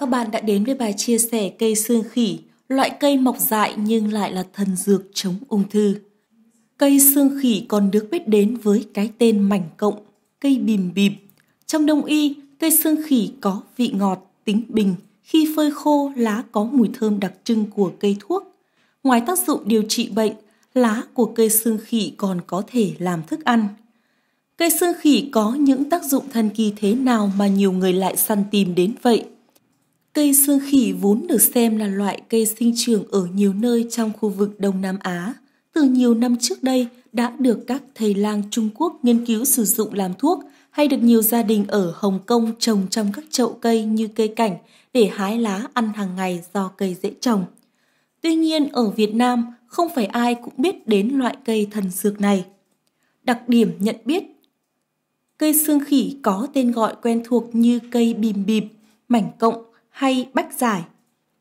các bạn đã đến với bài chia sẻ cây xương khỉ, loại cây mọc dại nhưng lại là thần dược chống ung thư. Cây xương khỉ còn được biết đến với cái tên mảnh cộng, cây bìm bìm. Trong đông y, cây xương khỉ có vị ngọt, tính bình, khi phơi khô lá có mùi thơm đặc trưng của cây thuốc. Ngoài tác dụng điều trị bệnh, lá của cây xương khỉ còn có thể làm thức ăn. Cây xương khỉ có những tác dụng thần kỳ thế nào mà nhiều người lại săn tìm đến vậy? Cây xương khỉ vốn được xem là loại cây sinh trưởng ở nhiều nơi trong khu vực Đông Nam Á. Từ nhiều năm trước đây đã được các thầy lang Trung Quốc nghiên cứu sử dụng làm thuốc hay được nhiều gia đình ở Hồng Kông trồng trong các chậu cây như cây cảnh để hái lá ăn hàng ngày do cây dễ trồng. Tuy nhiên ở Việt Nam không phải ai cũng biết đến loại cây thần dược này. Đặc điểm nhận biết Cây xương khỉ có tên gọi quen thuộc như cây bìm bìm mảnh cộng hay bách giải.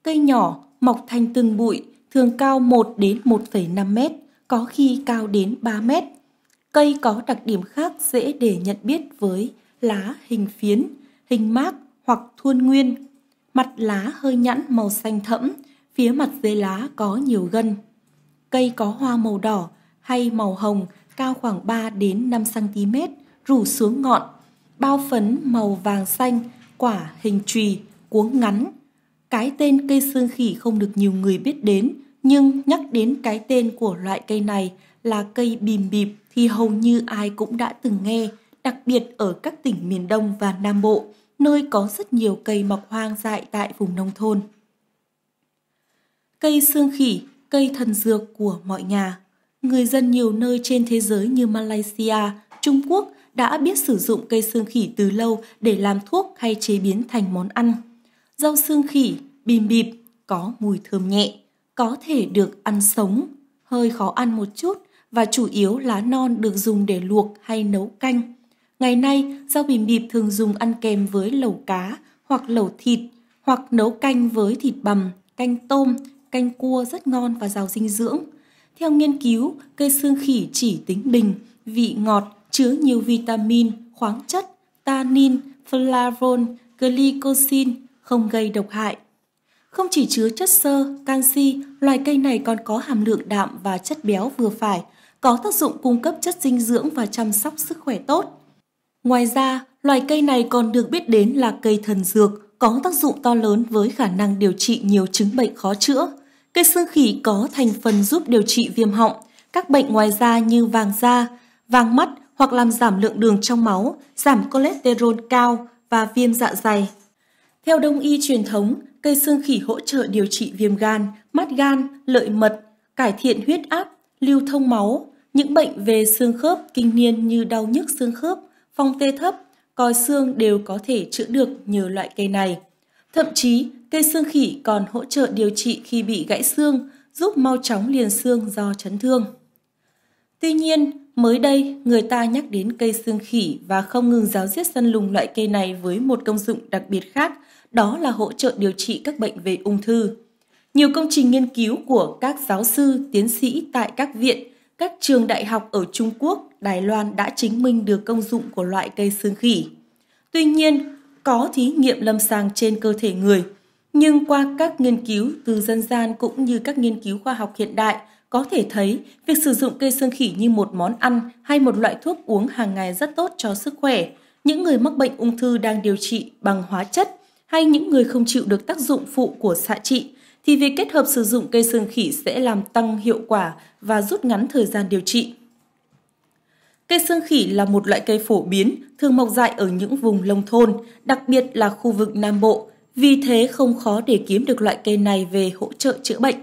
Cây nhỏ mọc thành từng bụi, thường cao 1 đến 1,5 mét, có khi cao đến 3 mét. Cây có đặc điểm khác dễ để nhận biết với lá hình phiến, hình mác hoặc thuôn nguyên. Mặt lá hơi nhẵn màu xanh thẫm, phía mặt dưới lá có nhiều gân. Cây có hoa màu đỏ hay màu hồng cao khoảng 3 đến 5 cm, rủ xuống ngọn, bao phấn màu vàng xanh, quả hình chùy, cuống ngắn. Cái tên cây xương khỉ không được nhiều người biết đến, nhưng nhắc đến cái tên của loại cây này là cây bìm bịp thì hầu như ai cũng đã từng nghe, đặc biệt ở các tỉnh miền Đông và Nam Bộ, nơi có rất nhiều cây mọc hoang dại tại vùng nông thôn. Cây xương khỉ, cây thần dược của mọi nhà. Người dân nhiều nơi trên thế giới như Malaysia, Trung Quốc đã biết sử dụng cây xương khỉ từ lâu để làm thuốc hay chế biến thành món ăn rau xương khỉ, bìm bịp, có mùi thơm nhẹ, có thể được ăn sống, hơi khó ăn một chút và chủ yếu lá non được dùng để luộc hay nấu canh. Ngày nay, rau bìm bịp thường dùng ăn kèm với lẩu cá hoặc lẩu thịt hoặc nấu canh với thịt bằm, canh tôm, canh cua rất ngon và giàu dinh dưỡng. Theo nghiên cứu, cây xương khỉ chỉ tính bình, vị ngọt, chứa nhiều vitamin, khoáng chất, tannin, flavon, glycosin, không gây độc hại. Không chỉ chứa chất xơ, canxi, loài cây này còn có hàm lượng đạm và chất béo vừa phải, có tác dụng cung cấp chất dinh dưỡng và chăm sóc sức khỏe tốt. Ngoài ra, loài cây này còn được biết đến là cây thần dược, có tác dụng to lớn với khả năng điều trị nhiều chứng bệnh khó chữa. Cây xương khỉ có thành phần giúp điều trị viêm họng, các bệnh ngoài da như vàng da, vàng mắt hoặc làm giảm lượng đường trong máu, giảm cholesterol cao và viêm dạ dày. Theo đông y truyền thống, cây xương khỉ hỗ trợ điều trị viêm gan, mát gan, lợi mật, cải thiện huyết áp, lưu thông máu, những bệnh về xương khớp kinh niên như đau nhức xương khớp, phong tê thấp, còi xương đều có thể chữa được nhờ loại cây này. Thậm chí, cây xương khỉ còn hỗ trợ điều trị khi bị gãy xương, giúp mau chóng liền xương do chấn thương. Tuy nhiên, Mới đây, người ta nhắc đến cây xương khỉ và không ngừng giáo diết săn lùng loại cây này với một công dụng đặc biệt khác, đó là hỗ trợ điều trị các bệnh về ung thư. Nhiều công trình nghiên cứu của các giáo sư, tiến sĩ tại các viện, các trường đại học ở Trung Quốc, Đài Loan đã chứng minh được công dụng của loại cây xương khỉ. Tuy nhiên, có thí nghiệm lâm sàng trên cơ thể người, nhưng qua các nghiên cứu từ dân gian cũng như các nghiên cứu khoa học hiện đại – có thể thấy, việc sử dụng cây xương khỉ như một món ăn hay một loại thuốc uống hàng ngày rất tốt cho sức khỏe. Những người mắc bệnh ung thư đang điều trị bằng hóa chất hay những người không chịu được tác dụng phụ của xạ trị thì việc kết hợp sử dụng cây xương khỉ sẽ làm tăng hiệu quả và rút ngắn thời gian điều trị. Cây xương khỉ là một loại cây phổ biến, thường mọc dại ở những vùng nông thôn, đặc biệt là khu vực Nam Bộ, vì thế không khó để kiếm được loại cây này về hỗ trợ chữa bệnh.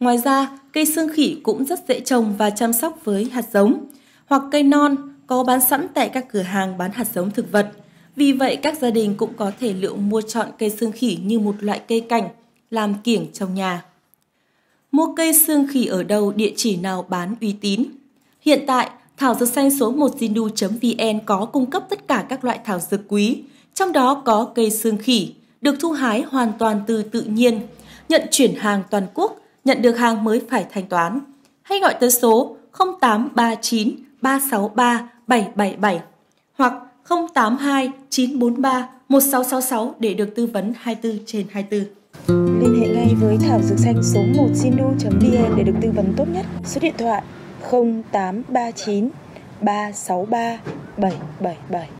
Ngoài ra, cây xương khỉ cũng rất dễ trồng và chăm sóc với hạt giống, hoặc cây non có bán sẵn tại các cửa hàng bán hạt giống thực vật. Vì vậy, các gia đình cũng có thể lựa mua chọn cây xương khỉ như một loại cây cảnh, làm kiểng trong nhà. Mua cây xương khỉ ở đâu, địa chỉ nào bán uy tín? Hiện tại, Thảo Dược Xanh số 1 Zinu.vn có cung cấp tất cả các loại thảo dược quý, trong đó có cây xương khỉ, được thu hái hoàn toàn từ tự nhiên, nhận chuyển hàng toàn quốc – nhận được hàng mới phải thanh toán. Hay gọi tới số 0839 363 777 hoặc 082 943 1666 để được tư vấn 24 trên 24. Liên hệ ngay với Thảo Dược Xanh số 1 sinu.vn e để được tư vấn tốt nhất. Số điện thoại 0839 363 777.